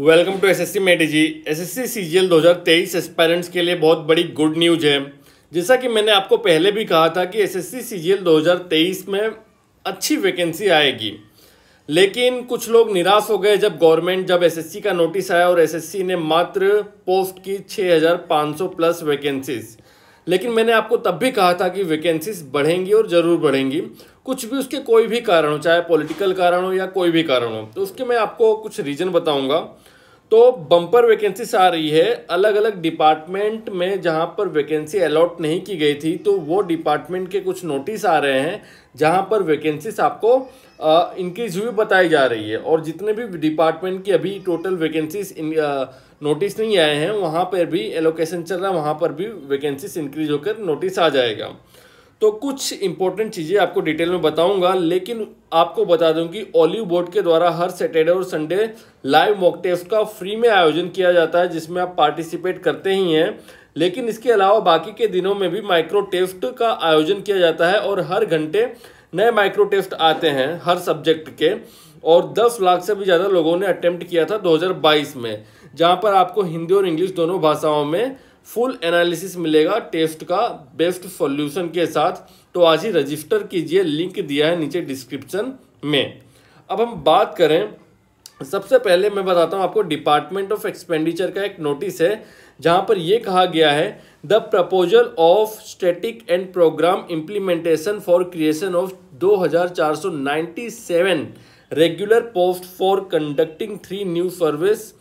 welcome to S S C मेडी G S S C C G L दो हज़ार तेईस एस्पायरेंट्स के लिए बहुत बड़ी गुड न्यूज है जैसा कि मैंने आपको पहले भी कहा था कि S S C C G L दो हज़ार तेईस में अच्छी वैकेंसी आएगी लेकिन कुछ लोग निराश हो गए जब गवर्नमेंट जब एस एस सी का नोटिस आया और एस एस सी ने मात्र पोस्ट की छः हज़ार पाँच सौ प्लस वैकेंसीज लेकिन मैंने आपको तब भी कहा था कि वैकेंसीज बढ़ेंगी और ज़रूर बढ़ेंगी कुछ भी उसके कोई भी कारण हो चाहे पॉलिटिकल कारण हो या कोई भी कारण हो तो उसके मैं आपको कुछ रीज़न बताऊंगा तो बम्पर वैकेंसीस आ रही है अलग अलग डिपार्टमेंट में जहाँ पर वैकेंसी अलॉट नहीं की गई थी तो वो डिपार्टमेंट के कुछ नोटिस आ रहे हैं जहाँ पर वैकेंसीज आपको इंक्रीज हुई बताई जा रही है और जितने भी डिपार्टमेंट की अभी टोटल वैकेंसीज नोटिस नहीं आए हैं वहाँ पर भी एलोकेशन चल रहा है वहाँ पर भी वैकेंसीज इंक्रीज होकर नोटिस आ जाएगा तो कुछ इंपॉर्टेंट चीज़ें आपको डिटेल में बताऊंगा लेकिन आपको बता दूं कि ओलिव बोर्ड के द्वारा हर सैटरडे और संडे लाइव मॉक टेस्ट का फ्री में आयोजन किया जाता है जिसमें आप पार्टिसिपेट करते ही हैं लेकिन इसके अलावा बाकी के दिनों में भी माइक्रो टेस्ट का आयोजन किया जाता है और हर घंटे नए माइक्रो टेस्ट आते हैं हर सब्जेक्ट के और 10 लाख से भी ज़्यादा लोगों ने अटैम्प्ट किया था 2022 में जहाँ पर आपको हिंदी और इंग्लिश दोनों भाषाओं में फुल एनालिसिस मिलेगा टेस्ट का बेस्ट सॉल्यूशन के साथ तो आज ही रजिस्टर कीजिए लिंक दिया है नीचे डिस्क्रिप्शन में अब हम बात करें सबसे पहले मैं बताता हूँ आपको डिपार्टमेंट ऑफ एक्सपेंडिचर का एक नोटिस है जहाँ पर यह कहा गया है the proposal of static and programme implementation for creation of 2497 regular post for conducting three new service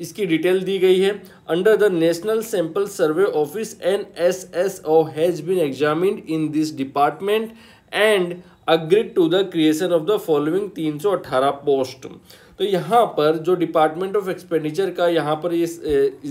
इसकी डिटेल दी गई है under the national sample survey office N S S O has been examine in this department and agreed to the creation of the following 318 post तो यहाँ पर जो department of expenditure का यहाँ पर ये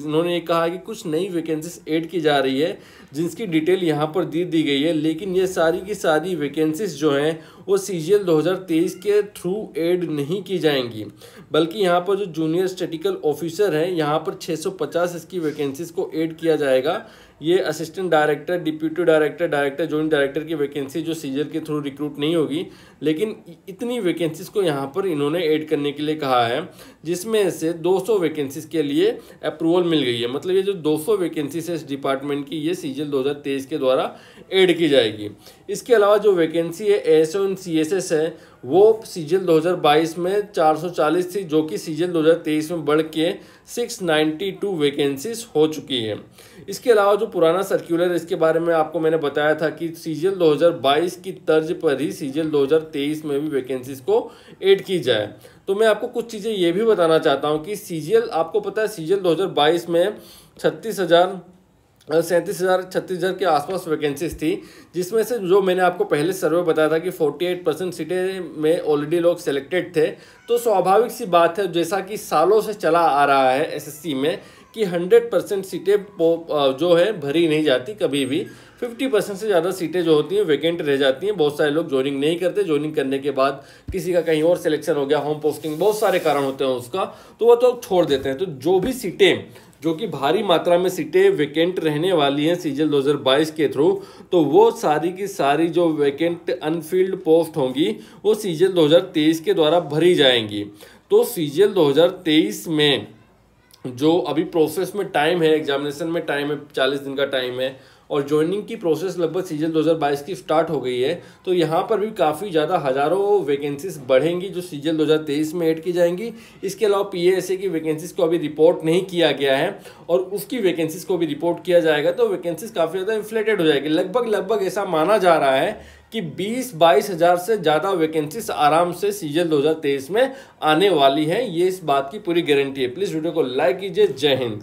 इन्होंने ये कहा कि कुछ नई वैकेंसीज ऐड की जा रही है जिसकी डिटेल यहाँ पर दी दी गई है लेकिन ये सारी की सारी वैकेंसीज जो हैं वो सी जी एल दो हज़ार तेईस के थ्रू एड नहीं की जाएंगी बल्कि यहाँ पर जो जूनियर स्टेटिकल ऑफिसर हैं यहाँ पर 650 इसकी वैकेंसीज को एड किया जाएगा ये assistant director deputy director director joint director की वैकेंसी जो सीजर के थ्रू रिक्रूट नहीं होगी लेकिन इतनी वैकेंसीज को यहाँ पर इन्होंने ऐड करने के लिए कहा है जिसमें से 200 वैकेंसीज के लिए अप्रूवल मिल गई है मतलब ये जो 200 वैकेंसीज है इस डिपार्टमेंट की ये सीजल 2023 के द्वारा एड की जाएगी इसके अलावा जो वैकेंसी है S O C S S हैं वो सीजल 2022 में 440 थी जो कि सीजल 2023 में बढ़ के 692 वैकेंसीज हो चुकी है इसके अलावा जो पुराना सर्कुलर इसके बारे में आपको मैंने बताया था कि सीजल 2022 की तर्ज पर ही सीजल 2023 में भी वैकेंसीज को ऐड की जाए तो मैं आपको कुछ चीज़ें ये भी बताना चाहता हूँ कि सीजल आपको पता है सीजल 2022 में छत्तीस हज़ार सैंतीस हज़ार छत्तीस हज़ार के आसपास वैकेंसीज थी जिसमें से जो मैंने आपको पहले सर्वे बताया था कि फोर्टी एट परसेंट सीटें में ऑलरेडी लोग सेलेक्टेड थे तो स्वाभाविक सी बात है जैसा कि सालों से चला आ रहा है एसएससी में कि हंड्रेड परसेंट सीटें जो है भरी नहीं जाती कभी भी फिफ्टी परसेंट से ज़्यादा सीटें जो होती हैं वैकेंट रह जाती हैं बहुत सारे लोग ज्वाइनिंग नहीं करते ज्वाइनिंग करने के बाद किसी का कहीं और सिलेक्शन हो गया होम पोस्टिंग बहुत सारे कारण होते हैं उसका तो वह तो छोड़ देते हैं तो जो भी सीटें जो कि भारी मात्रा में सीटें वैकेंट रहने वाली हैं सीजन 2022 के थ्रू तो वो सारी की सारी जो वैकेंट अनफील्ड पोस्ट होंगी वो सीजन 2023 के द्वारा भरी जाएंगी तो सीजन 2023 में जो अभी प्रोसेस में टाइम है एग्जामिनेशन में टाइम है चालीस दिन का टाइम है और ज्वाइनिंग की प्रोसेस लगभग सीजन 2022 की स्टार्ट हो गई है तो यहाँ पर भी काफ़ी ज़्यादा हज़ारों वैकेंसीज बढ़ेंगी जो सीजन 2023 में ऐड की जाएंगी इसके अलावा पीएसए की वैकेंसीज को अभी रिपोर्ट नहीं किया गया है और उसकी वैकेंसीज को भी रिपोर्ट किया जाएगा तो वैकेंसीज काफ़ी ज़्यादा इन्फ्लेटेड हो जाएगी लगभग लगभग ऐसा माना जा रहा है कि बीस बाईस हज़ार से ज़्यादा वैकेंसीज आराम से सीजन 2023 में आने वाली हैं ये इस बात की पूरी गारंटी है प्लीज़ वीडियो को लाइक कीजिए जय हिंद